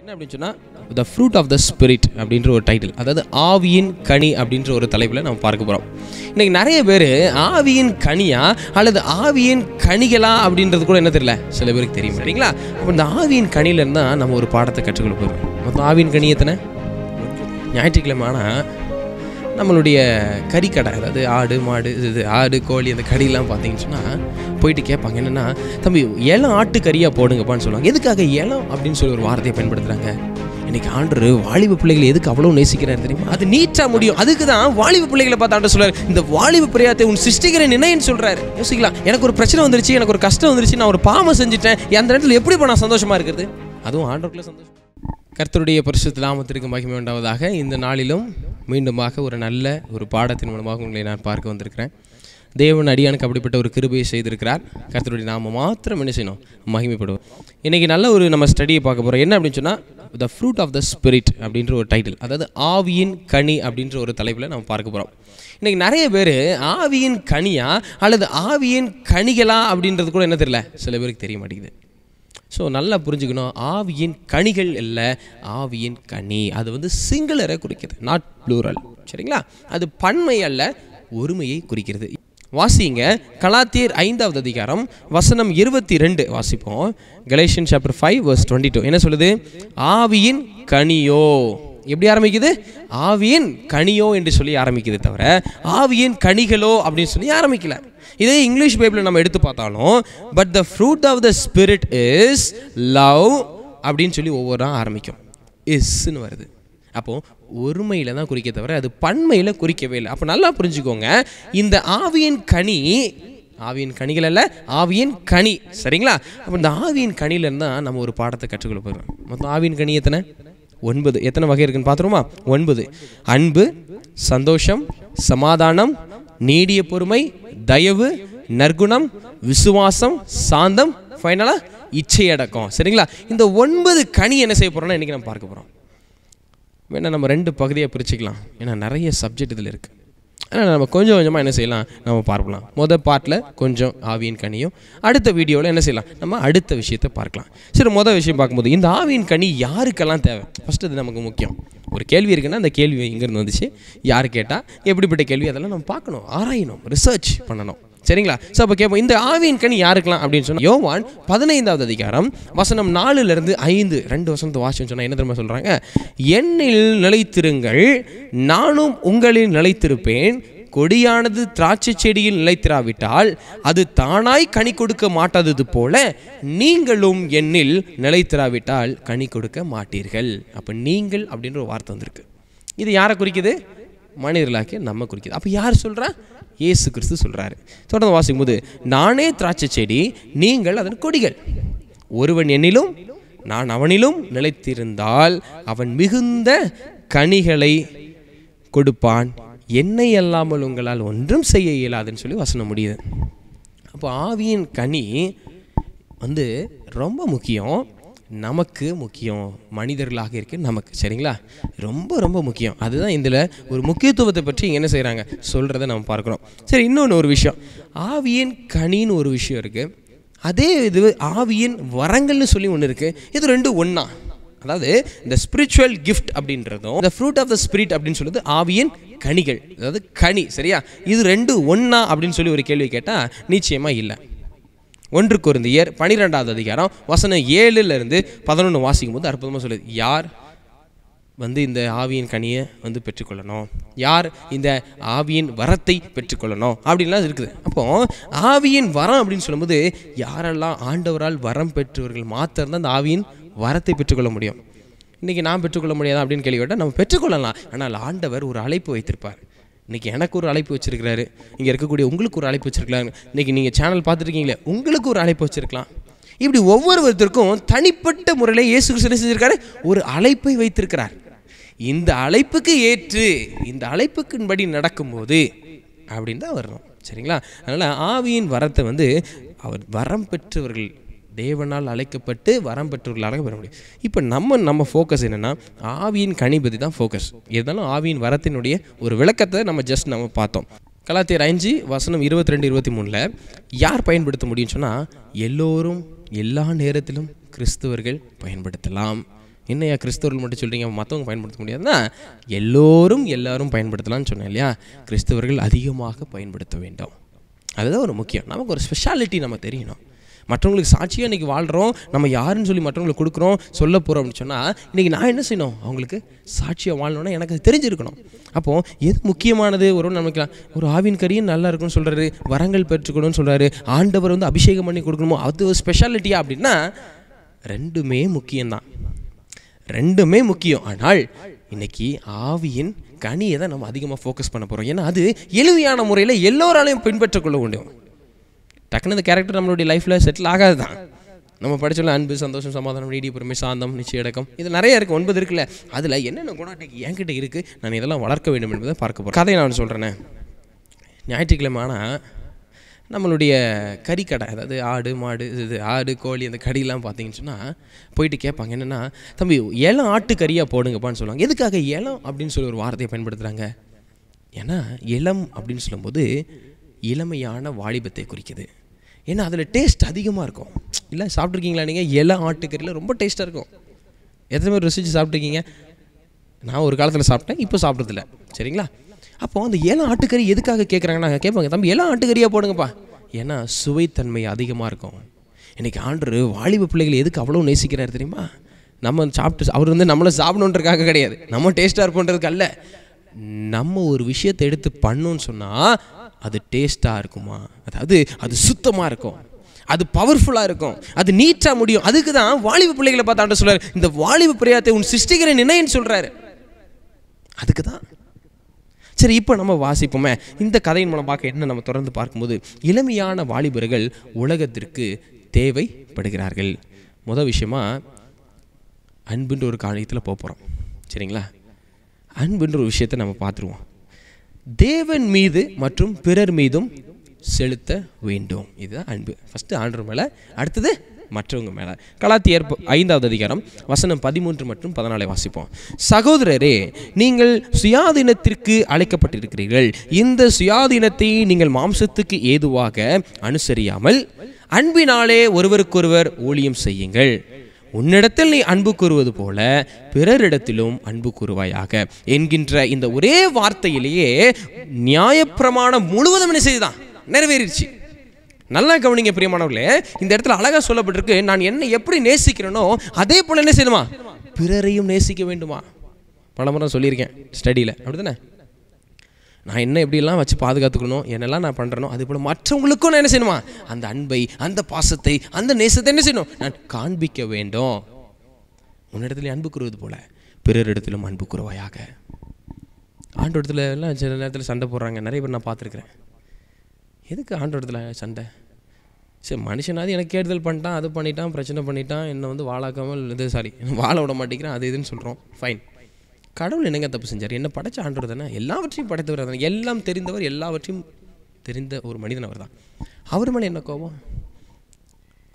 என்ன அப்படின்னு சொன்னால் the fruit of the spirit அப்படின்ற ஒரு டைட்டில் அதாவது ஆவியின் கனி அப்படின்ற ஒரு தலைப்பில் நம்ம பார்க்க போகிறோம் இன்றைக்கி நிறைய பேர் ஆவியின் கனியா அல்லது ஆவியின் கணிகளா அப்படின்றது கூட என்ன தெரியல சில பேருக்கு தெரியும் சரிங்களா அப்போ இந்த ஆவியின் கனியிலேருந்து தான் நம்ம ஒரு பாடத்தை கற்றுக்கொள்ள போகிறோம் மொத்தம் ஆவியின் கனி எத்தனை ஞாயிற்றுக்கிழமை ஆனால் நம்மளுடைய கறிக்கடை அதாவது ஆடு மாடு இது ஆடு கோழி அந்த கறியெல்லாம் பார்த்தீங்கன்னு சொன்னால் போயிட்டு கேட்பாங்க என்னென்னா தம்பி இளம் ஆட்டு கறியாக போடுங்கப்பான்னு சொல்லுவாங்க எதுக்காக இளம் அப்படின்னு சொல்லி ஒரு வார்த்தையை பயன்படுத்துகிறாங்க இன்றைக்கி ஆண்டர் வாலிப பிள்ளைகளை எதுக்கு அவ்வளோ நேசிக்கிறார் தெரியுமா அது நீச்சா முடியும் அதுக்கு தான் வாலிப பிள்ளைகளை பார்த்து ஆண்டு சொல்கிறார் இந்த வாலிப பிரியாத்தை உன் சிருஷ்டிகரை நினைன்னு சொல்கிறார் யோசிக்கலாம் எனக்கு ஒரு பிரச்சனை வந்துருச்சு எனக்கு ஒரு கஷ்டம் வந்துருச்சு நான் ஒரு பாவம் செஞ்சுட்டேன் அந்த இடத்துல எப்படி இப்போ நான் சந்தோஷமாக இருக்கிறது அதுவும் ஆண்டருக்குள்ள சந்தோஷம் கர்த்தருடைய பரிசுத்த ஆமத்திற்கு மகிமை உண்டாவதாக இந்த நாளிலும் மீண்டுமாக ஒரு நல்ல ஒரு பாடத்தின் மூலமாக உங்களை நான் பார்க்க வந்திருக்கிறேன் தேவன் அடியானுக்கு அப்படிப்பட்ட ஒரு கிருபையை செய்திருக்கிறார் கருத்தருடைய நாம் மாத்திரம் என்ன செய்யணும் மகிமைப்படுவோம் இன்றைக்கி நல்ல ஒரு நம்ம ஸ்டடியை பார்க்க போகிறோம் என்ன அப்படின்னு சொன்னால் the fruit of the spirit அப்படின்ற ஒரு டைட்டில் அதாவது ஆவியின் கனி அப்படின்ற ஒரு தலைப்பில் நம்ம பார்க்க போகிறோம் இன்றைக்கி நிறைய பேர் ஆவியின் கனியா அல்லது ஆவியின் கனிகளா அப்படின்றது கூட என்ன தெரியல சில பேருக்கு தெரிய மாட்டேங்குது ஸோ நல்லா புரிஞ்சுக்கணும் ஆவியின் கனிகள் இல்லை ஆவியின் கனி அது வந்து சிங்களரை குறிக்கிறது நாட் ப்ளூரல் சரிங்களா அது பன்மை அல்ல ஒருமையை குறிக்கிறது வாசிங்க கலாத்தியர் ஐந்தாவது அதிகாரம் வசனம் இருபத்தி ரெண்டு வாசிப்போம் Galatians chapter five verse twenty two என்ன சொல்லுது ஆவியின் கனியோ எப்படி ஆரம்பிக்குது ஆவியின் கனியோ என்று சொல்லி ஆரம்பிக்குது தவிர ஆவியின் கனிகளோ அப்படின்னு சொல்லி ஆரம்பிக்கல இதே இங்கிலீஷ் பைபிளில் நம்ம எடுத்து பார்த்தாலும் but the fruit of the spirit is love அப்படின்னு சொல்லி ஒவ்வொன்றா ஆரம்பிக்கும் இஸ்ன்னு வருது அப்போது ஒருமையில் தான் குறிக்க தவிர அது பன்மையில் குறிக்கவே இல்லை அப்போ நல்லா புரிஞ்சுக்கோங்க இந்த ஆவியின் கனி ஆவியின் கனிகள் அல்ல ஆவியின் கனி சரிங்களா அப்போ இந்த ஆவியின் கனியிலேருந்து தான் நம்ம ஒரு பாடத்தை கற்றுக்கொள்ள போகிறோம் மொத்தம் ஆவியின் கனி எத்தனை ஒன்பது எத்தனை வகை இருக்குன்னு பார்த்துருமா ஒன்பது அன்பு சந்தோஷம் சமாதானம் நீடிய பொறுமை தயவு நற்குணம் விசுவாசம் சாந்தம் ஃபைனலாக இச்சை அடக்கம் சரிங்களா இந்த ஒன்பது கனி என்ன செய்ய போகிறோம்னா இன்றைக்கி நம்ம பார்க்க போகிறோம் வேணால் நம்ம ரெண்டு பகுதியாக பிரிச்சுக்கலாம் ஏன்னா நிறைய சப்ஜெக்ட் இதில் இருக்குது ஆனால் நம்ம கொஞ்சம் கொஞ்சமாக என்ன செய்யலாம் நம்ம பார்க்கலாம் மொதல் பாட்டில் கொஞ்சம் ஆவியின் கனியும் அடுத்த வீடியோவில் என்ன செய்யலாம் நம்ம அடுத்த விஷயத்தை பார்க்கலாம் சரி மொதல் விஷயம் பார்க்கும்போது இந்த ஆவியின் கனி யாருக்கெல்லாம் தேவை ஃபஸ்ட்டு இது நமக்கு முக்கியம் ஒரு கேள்வி இருக்குன்னா அந்த கேள்வி இங்கேருந்து வந்துச்சு யார் கேட்டால் எப்படிப்பட்ட கேள்வி அதெல்லாம் நம்ம பார்க்கணும் ஆராயணும் ரிசர்ச் பண்ணணும் சரிங்களா ஸோ அப்போ கேட்போம் இந்த ஆவியின் கனி யாருக்கலாம் அப்படின்னு சொன்னால் யோவான் பதினைந்தாவது அதிகாரம் வசனம் நாலுலேருந்து ஐந்து ரெண்டு வசனத்து வாசம் சொன்னால் என்ன தெரியுமா சொல்கிறாங்க என்னில் நிலைத்திருங்கள் நானும் உங்களில் நிலைத்திருப்பேன் கொடியானது திராட்சை செடியில் நிலைத்திராவிட்டால் அது தானாய் கனி கொடுக்க மாட்டாதது போல நீங்களும் எண்ணில் நிலைத்திராவிட்டால் கனி கொடுக்க மாட்டீர்கள் அப்போ நீங்கள் அப்படின்ற ஒரு வார்த்தை வந்திருக்கு இது யாரை குறிக்குது மனிதர்களாக்கி நம்ம குறிக்குது அப்போ யார் சொல்கிறா இயேசு கிறிஸ்து சொல்கிறாரு தொடர்ந்து வாசிக்கும் போது நானே திராட்சை செடி நீங்கள் அதன் கொடிகள் ஒருவன் என்னிலும் நான் அவனிலும் நிலைத்திருந்தால் அவன் மிகுந்த கனிகளை கொடுப்பான் என்னை அல்லாமல் உங்களால் ஒன்றும் செய்ய இயலாதுன்னு சொல்லி வசனம் முடியுது அப்போ ஆவியின் கனி வந்து ரொம்ப முக்கியம் நமக்கு முக்கியம் மனிதர்களாக இருக்க நமக்கு சரிங்களா ரொம்ப ரொம்ப முக்கியம் அதுதான் இதில் ஒரு முக்கியத்துவத்தை பற்றி இங்கே என்ன செய்கிறாங்க சொல்கிறத நம்ம பார்க்குறோம் சரி இன்னொன்று ஒரு விஷயம் ஆவியின் கனின்னு ஒரு விஷயம் இருக்குது அதே இது ஆவியின் வரங்கள்னு சொல்லி ஒன்று இருக்குது இது ரெண்டு ஒன்றா அதாவது இந்த ஸ்பிரிச்சுவல் கிஃப்ட் அப்படின்றதும் இந்த ஃப்ரூட் ஆஃப் த ஸ்பிரிட் அப்படின்னு சொல்லுது ஆவியின் கனிகள் அதாவது கனி சரியா இது ரெண்டு ஒன்றா அப்படின்னு சொல்லி ஒரு கேள்வி கேட்டால் நிச்சயமாக இல்லை ஒன்று குருந்தியர் பனிரெண்டாவது அதிகாரம் வசனம் ஏழுலேருந்து பதினொன்று வாசிக்கும் போது அற்புதமாக சொல்லுது யார் வந்து இந்த ஆவியின் கனியை வந்து பெற்றுக்கொள்ளணும் யார் இந்த ஆவியின் வரத்தை பெற்றுக்கொள்ளணும் அப்படின்லாம் இருக்குது அப்போது ஆவியின் வரம் அப்படின்னு சொல்லும்போது யாரெல்லாம் ஆண்டவரால் வரம் பெற்றவர்கள் மாத்திரம்தான் அந்த ஆவியின் வரத்தை பெற்றுக்கொள்ள முடியும் இன்றைக்கி நான் பெற்றுக்கொள்ள முடியாதா அப்படின்னு கேள்வி கேட்டால் நம்ம பெற்றுக்கொள்ளலாம் ஆனால் ஆண்டவர் ஒரு அழைப்பு வைத்திருப்பார் இன்றைக்கி எனக்கு ஒரு அழைப்பு வச்சுருக்கிறாரு இங்கே இருக்கக்கூடிய உங்களுக்கு ஒரு அழைப்பு வச்சுருக்கலாம் இன்றைக்கி நீங்கள் சேனல் பார்த்துருக்கீங்களே உங்களுக்கு ஒரு அழைப்பு வச்சுருக்கலாம் இப்படி ஒவ்வொருவருத்தருக்கும் தனிப்பட்ட முறையில் இயேசு கிருஷ்ணன் செஞ்சுருக்காரு ஒரு அழைப்பை வைத்திருக்கிறார் இந்த அழைப்புக்கு ஏற்று இந்த அழைப்புக்குன்படி நடக்கும்போது அப்படின்னு தான் வரணும் சரிங்களா அதனால் ஆவியின் வரத்தை வந்து அவர் வரம் பெற்றவர்கள் தேவனால் அழைக்கப்பட்டு வரம் பெற்றவர்களாக பெற முடியும் இப்போ நம்ம நம்ம ஃபோக்கஸ் என்னென்னா ஆவியின் கணிபதி தான் ஃபோக்கஸ் இருந்தாலும் ஆவியின் வரத்தினுடைய ஒரு விளக்கத்தை நம்ம ஜஸ்ட் நம்ம பார்த்தோம் கலாத்தியர் ஐந்து வசனம் இருபத்தி ரெண்டு இருபத்தி மூணில் யார் பயன்படுத்த முடியும்னு சொன்னால் எல்லோரும் எல்லா நேரத்திலும் கிறிஸ்தவர்கள் பயன்படுத்தலாம் என்னையா கிறிஸ்தவர்கள் மட்டும் சொல்கிறீங்க மற்றவங்க பயன்படுத்த முடியாதுன்னா எல்லோரும் எல்லோரும் பயன்படுத்தலாம்னு சொன்னேன் இல்லையா கிறிஸ்தவர்கள் அதிகமாக பயன்படுத்த வேண்டும் அதுதான் ஒரு முக்கியம் நமக்கு ஒரு ஸ்பெஷாலிட்டி நம்ம தெரியணும் மற்றவங்களுக்கு சாட்சியாக இன்றைக்கி வாழ்கிறோம் நம்ம யாருன்னு சொல்லி மற்றவங்களுக்கு கொடுக்குறோம் சொல்ல போகிறோம் அப்படின்னு சொன்னால் இன்றைக்கி நான் என்ன செய்யணும் அவங்களுக்கு சாட்சியாக வாழணும்னா எனக்கு அது தெரிஞ்சிருக்கணும் அப்போது எது முக்கியமானது ஒரு நினைக்கலாம் ஒரு ஆவின் கரியும் நல்லா இருக்கும்னு சொல்கிறாரு வரங்கள் பெற்றுக்கணும்னு சொல்கிறாரு ஆண்டவர் வந்து அபிஷேகம் பண்ணி கொடுக்கணுமோ அது ஒரு ஸ்பெஷாலிட்டியா அப்படின்னா ரெண்டுமே முக்கியம்தான் ரெண்டுமே முக்கியம் ஆனால் இன்றைக்கி ஆவியின் கனியை தான் நம்ம அதிகமாக ஃபோக்கஸ் பண்ண போகிறோம் ஏன்னா அது எளிமையான முறையில் எல்லோராலையும் பின்பற்றக்கொள்ள முடியும் டக்குன்னு இந்த கேரக்டர் நம்மளுடைய லைஃப்பில் செட்டில் ஆகாது தான் நம்ம படிச்சோம்ல அன்பு சந்தோஷம் சமாதானம் நீடி பொறுமை சாந்தம் அடக்கம் இது நிறைய இருக்குது ஒன்பது இருக்குல்ல அதில் என்னென்ன குணாட்டைக்கு என்கிட்ட இருக்குது நான் இதெல்லாம் வளர்க்க வேண்டும் என்பதை பார்க்க போகிறேன் கதையை நான் சொல்கிறேன் ஞாயிற்றுக்கிழமை ஆனால் நம்மளுடைய கறிக்கடை அதாவது ஆடு மாடு இது ஆடு கோழி அந்த கடிலாம் பார்த்தீங்கன்னு சொன்னால் போயிட்டு கேட்பாங்க என்னென்னா தம்பி இளம் ஆட்டு கறியாக போடுங்கப்பான்னு சொல்லுவாங்க எதுக்காக இளம் அப்படின்னு சொல்லி ஒரு வார்த்தையை பயன்படுத்துகிறாங்க ஏன்னா இளம் அப்படின்னு சொல்லும்போது இளமையான வாலிபத்தை குறிக்குது ஏன்னா அதில் டேஸ்ட் அதிகமாக இருக்கும் இல்லை சாப்பிட்ருக்கீங்களா நீங்கள் இலை ஆட்டுக்கறியில் ரொம்ப டேஸ்ட்டாக இருக்கும் எத்தனை பேர் ருசிச்சு சாப்பிட்ருக்கீங்க நான் ஒரு காலத்தில் சாப்பிட்டேன் இப்போ சாப்பிட்றதில்ல சரிங்களா அப்போது அந்த இலை ஆட்டுக்கறி எதுக்காக கேட்குறாங்கன்னா நாங்கள் கேட்பாங்க தம்பி இலை ஆட்டுக்கறியாக போடுங்கப்பா ஏன்னா சுவைத்தன்மை அதிகமாக இருக்கும் இன்றைக்கி ஆண்டு வாலிப பிள்ளைகள் எதுக்கு அவ்வளோ நேசிக்கிறார் தெரியுமா நம்ம சாப்பிட்டு அவர் வந்து நம்மளை சாப்பிடணுன்றக்காக கிடையாது நம்ம டேஸ்ட்டாக இருப்போன்றதுக்கு அல்ல நம்ம ஒரு விஷயத்தை எடுத்து பண்ணோன்னு சொன்னால் அது டேஸ்ட்டாக இருக்குமா அதாவது அது சுத்தமாக இருக்கும் அது பவர்ஃபுல்லாக இருக்கும் அது நீட்டாக முடியும் அதுக்கு தான் வாலிப பிள்ளைகளை பார்த்தாண்ட சொல்கிறார் இந்த வாலிப பிரியாத்தை உன் சிருஷ்டிக்கிற நினைன்னு சொல்கிறாரு அதுக்கு தான் சரி இப்போ நம்ம வாசிப்போமே இந்த கதையின் மூலம் பார்க்க என்ன நம்ம தொடர்ந்து பார்க்கும்போது இளமையான வாலிபர்கள் உலகத்திற்கு தேவைப்படுகிறார்கள் முதல் விஷயமா அன்புன்ற ஒரு காலத்தில் போக போகிறோம் சரிங்களா அன்புன்ற ஒரு விஷயத்தை நம்ம பார்த்துருவோம் தேவன் மீது மற்றும் பிறர் மீதும் செலுத்த வேண்டும் இதுதான் அன்பு ஃபஸ்ட்டு ஆண்டவர் மேலே அடுத்தது மற்றவங்க மேலே கலாத்தியர் ஐந்தாவது அதிகாரம் வசனம் பதிமூன்று மற்றும் பதினாலை வாசிப்போம் சகோதரரே நீங்கள் சுயாதீனத்திற்கு அழைக்கப்பட்டிருக்கிறீர்கள் இந்த சுயாதீனத்தை நீங்கள் மாம்சத்துக்கு ஏதுவாக அனுசரியாமல் அன்பினாலே ஒருவருக்கொருவர் ஊழியம் செய்யுங்கள் உன்னிடத்தில் நீ அன்பு கூறுவது போல பிறரிடத்திலும் அன்பு கூறுவாயாக என்கின்ற இந்த ஒரே வார்த்தையிலேயே நியாயப்பிரமாணம் முழுவதும் என்ன செய்துதான் நிறைவேறிடுச்சு நல்லா கவனிங்க பிரியமானவர்களே இந்த இடத்துல அழகாக சொல்லப்பட்டிருக்கு நான் என்ன எப்படி நேசிக்கிறேனோ அதே போல் என்ன செய்யணுமா பிறரையும் நேசிக்க வேண்டுமா பலமுறை சொல்லியிருக்கேன் ஸ்டடியில் அப்படி தானே நான் என்ன எப்படிலாம் வச்சு பாதுகாத்துக்கணும் என்னெல்லாம் நான் பண்ணுறனோ அதே போல் மற்றவங்களுக்கும் நான் என்ன செய்யணுமா அந்த அன்பை அந்த பாசத்தை அந்த நேசத்தை என்ன செய்யணும் நான் காண்பிக்க வேண்டும் உன்னிடத்துல அன்பு கூறுவது போல பிறர் இடத்திலும் அன்பு குறுவாயாக ஆண்டு எல்லாம் சில நேரத்தில் சண்டை போடுறாங்க நிறைய பேர் நான் பார்த்துருக்குறேன் எதுக்கு ஆண்டு இடத்துல சண்டை சரி மனுஷனாவது எனக்கு கேடுதல் பண்ணிட்டான் அது பண்ணிட்டான் பிரச்சனை பண்ணிட்டான் என்னை வந்து வாழாக்காமல் இது சாரி வாழ விட மாட்டேங்கிறேன் அது இதுன்னு சொல்கிறோம் ஃபைன் கடவுள் என்னங்க தப்பு செஞ்சார் என்ன படைச்ச ஆண்டவர் தானே எல்லாவற்றையும் படைத்தவர் தானே எல்லாம் தெரிந்தவர் எல்லாவற்றையும் தெரிந்த ஒரு மனிதன் அவர் தான் அவர் மேலே என்ன கோபம்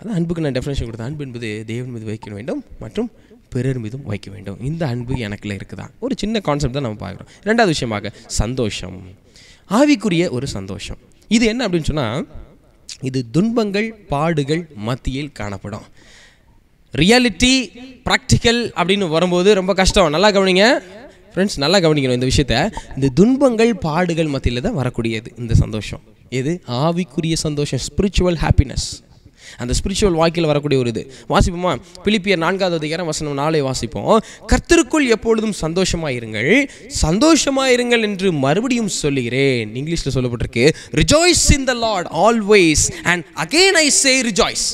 அதான் அன்புக்கு நான் டெஃபினேஷன் கொடுத்தேன் அன்பு என்பது தேவன் மீது வைக்க வேண்டும் மற்றும் பிறர் மீதும் வைக்க வேண்டும் இந்த அன்பு எனக்குல இருக்குதா ஒரு சின்ன கான்செப்ட் தான் நம்ம பார்க்குறோம் ரெண்டாவது விஷயமாக சந்தோஷம் ஆவிக்குரிய ஒரு சந்தோஷம் இது என்ன அப்படின்னு சொன்னால் இது துன்பங்கள் பாடுகள் மத்தியில் காணப்படும் ரியாலிட்டி ப்ராக்டிக்கல் அப்படின்னு வரும்போது ரொம்ப கஷ்டம் நல்லா கவனிங்க ஃப்ரெண்ட்ஸ் நல்லா கவனிக்கணும் இந்த விஷயத்த இந்த துன்பங்கள் பாடுகள் மத்தியில் தான் வரக்கூடியது இந்த சந்தோஷம் எது ஆவிக்குரிய சந்தோஷம் ஸ்பிரிச்சுவல் ஹாப்பினஸ் அந்த ஸ்பிரிச்சுவல் வாழ்க்கையில் வரக்கூடிய ஒரு இது வாசிப்போமா பிலிப்பியர் நான்காவது அதிகாரம் வசனம் நாளை வாசிப்போம் கர்த்தருக்குள் எப்பொழுதும் சந்தோஷமாக இருங்கள் சந்தோஷமாக இருங்கள் என்று மறுபடியும் சொல்லுகிறேன் இங்கிலீஷில் சொல்லப்பட்டிருக்கு rejoice in the Lord always and again I say rejoice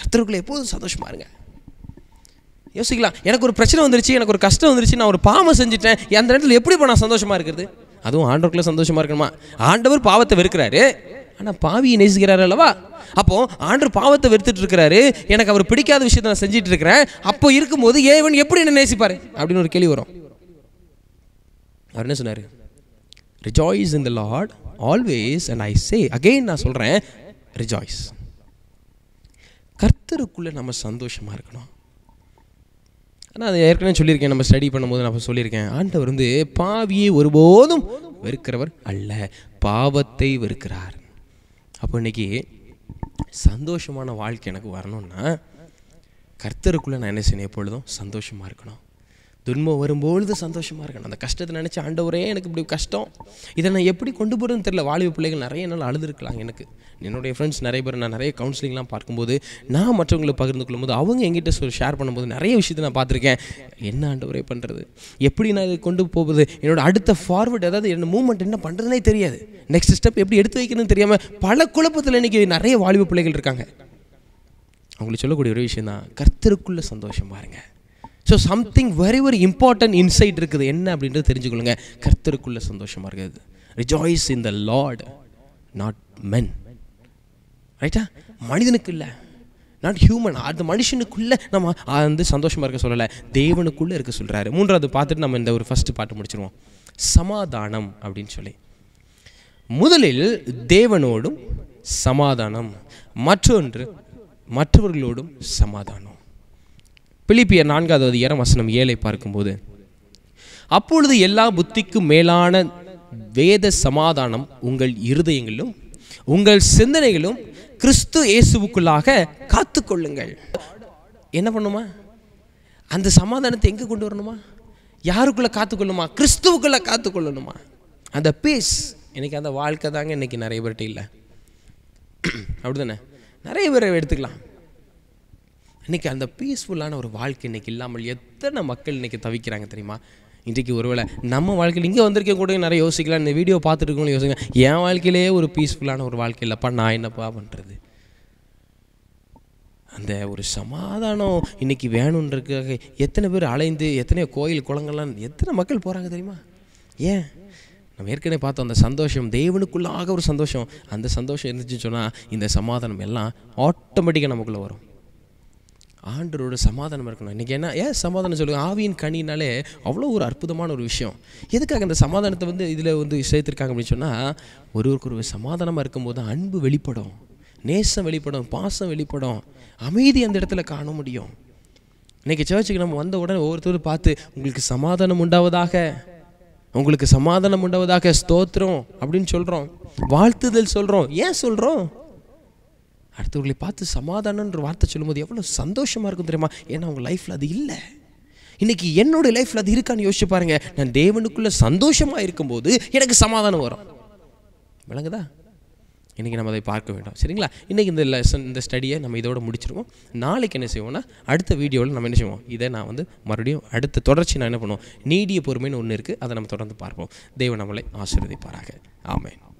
கர்த்தருக்குள்ளே எப்போதும் சந்தோஷமாக இருங்க யோசிக்கலாம் எனக்கு ஒரு பிரச்சனை வந்துருச்சு எனக்கு ஒரு கஷ்டம் வந்துருச்சு நான் ஒரு பாவம் செஞ்சுட்டேன் அந்த இடத்துல எப்படி இப்போ நான் சந்தோஷமாக இருக்கிறது அதுவும் ஆண்டவருக்குள்ளே சந்தோஷமாக இருக்கணுமா ஆண்டவர் பாவத்தை வெறுக்கிறாரு ஆனால் பாவியை நேசிக்கிறாரு அல்லவா அப்போ ஆண்டர் பாவத்தை வெறுத்துட்டு இருக்கிறாரு எனக்கு அவர் பிடிக்காத விஷயத்த நான் செஞ்சுட்டு இருக்கிறேன் அப்போ இருக்கும்போது ஏவன் எப்படி என்ன நேசிப்பார் அப்படின்னு ஒரு கேள்வி வரும் அவர் என்ன சொன்னார் rejoice in the Lord always and I say again நான் சொல்கிறேன் ரிஜாய்ஸ் கர்த்தருக்குள்ளே நம்ம சந்தோஷமாக இருக்கணும் ஆனால் அது ஏற்கனவே சொல்லியிருக்கேன் நம்ம ஸ்டடி பண்ணும்போது நான் சொல்லியிருக்கேன் ஆண்டவர் வந்து பாவியை ஒருபோதும் வெறுக்கிறவர் அல்ல பாவத்தை வெறுக்கிறார் அப்போ இன்றைக்கி சந்தோஷமான வாழ்க்கை எனக்கு வரணும்னா கர்த்தருக்குள்ளே நான் என்ன செய்யணும் எப்பொழுதும் சந்தோஷமாக இருக்கணும் துன்பம் வரும்பொழுது சந்தோஷமாக இருக்கணும் அந்த கஷ்டத்தை நினச்சி ஆண்டவரே எனக்கு இப்படி கஷ்டம் இதை நான் எப்படி கொண்டு போகிறேன்னு தெரில வாலிப பிள்ளைகள் நிறைய என்னால் அழுதுருக்கலாம் எனக்கு என்னுடைய ஃப்ரெண்ட்ஸ் நிறைய பேர் நான் நிறைய கவுன்சிலிங்லாம் பார்க்கும்போது நான் மற்றவங்களை பகிர்ந்து கொள்ளும்போது அவங்க எங்கிட்ட சொல் ஷேர் பண்ணும்போது நிறைய விஷயத்தை நான் பார்த்துருக்கேன் என்ன ஆண்டவரே பண்ணுறது எப்படி நான் இதை கொண்டு போகுது என்னோடய அடுத்த ஃபார்வர்ட் அதாவது என்ன மூமெண்ட் என்ன பண்ணுறதுனே தெரியாது நெக்ஸ்ட் ஸ்டெப் எப்படி எடுத்து வைக்கணும்னு தெரியாமல் பல குழப்பத்தில் இன்றைக்கி நிறைய வாலிப பிள்ளைகள் இருக்காங்க அவங்களுக்கு சொல்லக்கூடிய ஒரு விஷயம் தான் கர்த்தருக்குள்ளே சந்தோஷம் பாருங்கள் so something very very important inside இருக்குது என்ன அப்படின்றது தெரிஞ்சுக்கொள்ளுங்க கர்த்தருக்குள்ளே சந்தோஷமாக இருக்குது rejoice in the Lord not men ரைட்டா மனிதனுக்கு இல்லை நாட் ஹியூமன் அந்த மனுஷனுக்குள்ளே நம்ம வந்து சந்தோஷமாக இருக்க சொல்லலை தேவனுக்குள்ளே இருக்க சொல்கிறாரு மூன்றாவது பார்த்துட்டு நம்ம இந்த ஒரு ஃபஸ்ட்டு பாட்டு முடிச்சிருவோம் சமாதானம் அப்படின்னு சொல்லி முதலில் தேவனோடும் சமாதானம் மற்றொன்று மற்றவர்களோடும் சமாதானம் பிலிப்பியர் நான்காவது அதிகாரம் வசனம் ஏழை பார்க்கும்போது அப்பொழுது எல்லா புத்திக்கும் மேலான வேத சமாதானம் உங்கள் இருதயங்களும் உங்கள் சிந்தனைகளும் கிறிஸ்து இயேசுவுக்குள்ளாக காத்து கொள்ளுங்கள் என்ன பண்ணுமா அந்த சமாதானத்தை எங்கே கொண்டு வரணுமா யாருக்குள்ளே காத்துக்கொள்ளணுமா கிறிஸ்துவுக்குள்ளே காத்துக்கொள்ளணுமா அந்த பீஸ் எனக்கு அந்த வாழ்க்கை தாங்க இன்றைக்கி நிறைய பேர்கிட்ட இல்லை அப்படி தானே நிறைய பேரை எடுத்துக்கலாம் இன்றைக்கி அந்த பீஸ்ஃபுல்லான ஒரு வாழ்க்கை இன்றைக்கி இல்லாமல் எத்தனை மக்கள் இன்றைக்கி தவிக்கிறாங்க தெரியுமா இன்றைக்கி ஒருவேளை நம்ம வாழ்க்கையில் இங்கே வந்திருக்க கூட நிறைய யோசிக்கலாம் இந்த வீடியோ பார்த்துட்டு இருக்கவங்களும் யோசிக்கலாம் என் வாழ்க்கையிலேயே ஒரு பீஸ்ஃபுல்லான ஒரு வாழ்க்கை இல்லைப்பா நான் என்னப்பா பண்ணுறது அந்த ஒரு சமாதானம் இன்றைக்கி வேணுன்றதுக்காக எத்தனை பேர் அலைந்து எத்தனையோ கோயில் குளங்கள்லாம் எத்தனை மக்கள் போகிறாங்க தெரியுமா ஏன் நம்ம ஏற்கனவே பார்த்தோம் அந்த சந்தோஷம் தேவனுக்குள்ளாக ஒரு சந்தோஷம் அந்த சந்தோஷம் இருந்துச்சுன்னு சொன்னால் இந்த சமாதானம் எல்லாம் ஆட்டோமேட்டிக்காக நமக்குள்ளே வரும் ஆண்டரோட சமாதானம் இருக்கணும் இன்றைக்கி என்ன ஏன் சமாதானம் சொல்லுங்கள் ஆவியின் கனினாலே அவ்வளோ ஒரு அற்புதமான ஒரு விஷயம் எதுக்காக அந்த சமாதானத்தை வந்து இதில் வந்து சேர்த்துருக்காங்க அப்படின்னு சொன்னால் ஒருவருக்கு ஒரு சமாதானமாக இருக்கும்போது அன்பு வெளிப்படும் நேசம் வெளிப்படும் பாசம் வெளிப்படும் அமைதி அந்த இடத்துல காண முடியும் இன்றைக்கி சர்ச்சுக்கு நம்ம வந்த உடனே ஒவ்வொருத்தரும் பார்த்து உங்களுக்கு சமாதானம் உண்டாவதாக உங்களுக்கு சமாதானம் உண்டாவதாக ஸ்தோத்திரம் அப்படின்னு சொல்கிறோம் வாழ்த்துதல் சொல்கிறோம் ஏன் சொல்கிறோம் அடுத்தவர்களை பார்த்து சமாதானன்ற வார்த்தை சொல்லும்போது எவ்வளோ சந்தோஷமாக இருக்கும் தெரியுமா ஏன்னா அவங்க லைஃப்பில் அது இல்லை இன்றைக்கி என்னுடைய லைஃப்பில் அது இருக்கான்னு யோசிச்சு பாருங்கள் நான் தேவனுக்குள்ளே சந்தோஷமாக இருக்கும்போது எனக்கு சமாதானம் வரும் விளங்குதா இன்றைக்கி நம்ம அதை பார்க்க வேண்டாம் சரிங்களா இன்றைக்கி இந்த லெசன் இந்த ஸ்டடியை நம்ம இதோடு முடிச்சிருவோம் நாளைக்கு என்ன செய்வோம்னா அடுத்த வீடியோவில் நம்ம என்ன செய்வோம் இதை நான் வந்து மறுபடியும் அடுத்த தொடர்ச்சி நான் என்ன பண்ணுவோம் நீடிய பொறுமைன்னு ஒன்று இருக்குது அதை நம்ம தொடர்ந்து பார்ப்போம் தெய்வ நம்மளை ஆசீர்வதிப்பாராக ஆமாம்